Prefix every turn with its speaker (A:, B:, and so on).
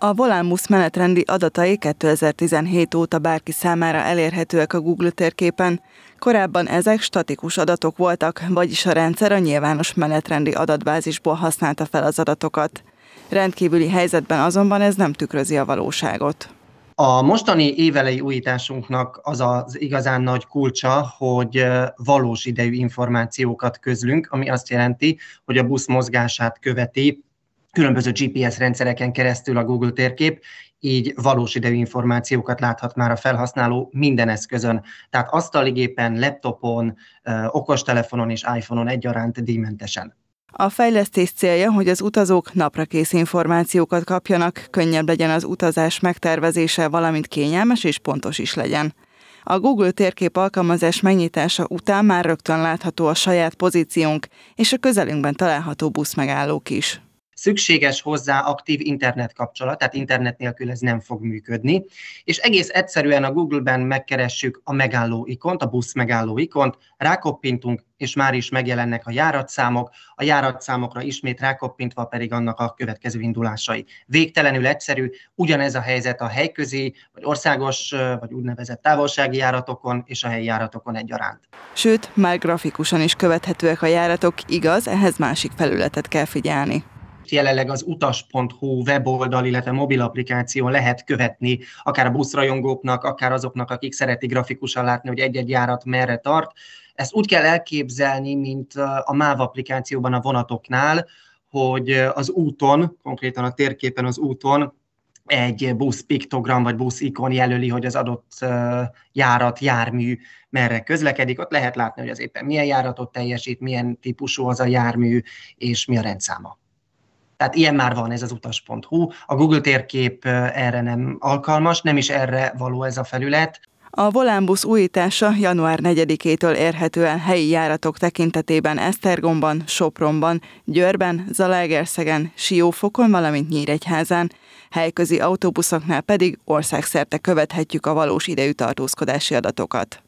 A: A Volánbusz menetrendi adatai 2017 óta bárki számára elérhetőek a Google térképen. Korábban ezek statikus adatok voltak, vagyis a rendszer a nyilvános menetrendi adatbázisból használta fel az adatokat. Rendkívüli helyzetben azonban ez nem tükrözi a valóságot.
B: A mostani évelei újításunknak az az igazán nagy kulcsa, hogy valós idejű információkat közlünk, ami azt jelenti, hogy a busz mozgását követi különböző GPS rendszereken keresztül a Google térkép, így valós idejű információkat láthat már a felhasználó minden eszközön. Tehát asztaligépen, laptopon, okostelefonon és iPhone-on egyaránt díjmentesen.
A: A fejlesztés célja, hogy az utazók naprakész információkat kapjanak, könnyebb legyen az utazás megtervezése, valamint kényelmes és pontos is legyen. A Google térkép alkalmazás megnyitása után már rögtön látható a saját pozíciónk és a közelünkben található buszmegállók is
B: szükséges hozzá aktív internetkapcsolat, tehát internet nélkül ez nem fog működni, és egész egyszerűen a Google-ben megkeressük a megálló ikont, a busz megálló ikont, rákoppintunk, és már is megjelennek a járatszámok, a járatszámokra ismét rákoppintva pedig annak a következő indulásai. Végtelenül egyszerű, ugyanez a helyzet a helyközi, vagy országos, vagy úgynevezett távolsági járatokon és a helyi járatokon egyaránt.
A: Sőt, már grafikusan is követhetőek a járatok, igaz, ehhez másik felületet kell figyelni amit
B: jelenleg az utas.hu weboldal, illetve mobil applikáció lehet követni, akár a buszrajongóknak, akár azoknak, akik szereti grafikusan látni, hogy egy-egy járat merre tart. Ezt úgy kell elképzelni, mint a MÁV applikációban a vonatoknál, hogy az úton, konkrétan a térképen az úton egy busz piktogram vagy busz ikon jelöli, hogy az adott járat, jármű merre közlekedik. Ott lehet látni, hogy az éppen milyen járatot teljesít, milyen típusú az a jármű, és mi a rendszáma. Tehát ilyen már van ez az utas.hu. A Google térkép erre nem alkalmas, nem is erre való ez a felület.
A: A volánbusz újítása január 4-től érhető el helyi járatok tekintetében Esztergomban, Sopronban, Győrben, Zalaegerszegen, Siófokon, valamint Nyíregyházán. Helyközi autóbuszoknál pedig országszerte követhetjük a valós idejű tartózkodási adatokat.